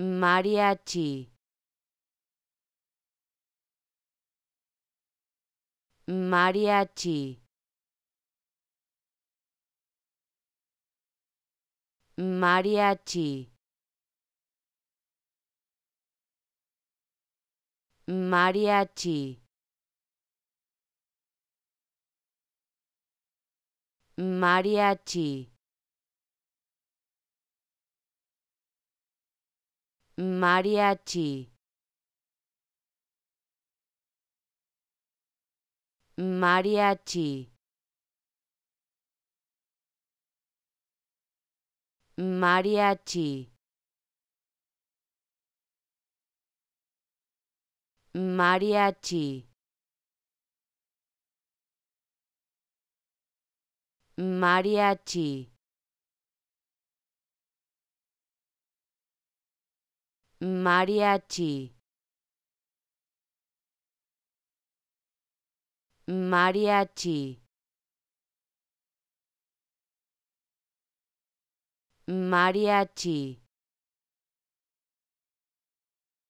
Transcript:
mariachi mariachi mariachi mariachi mariachi mariachi mariachi mariachi mariachi mariachi mariachi mariachi mariachi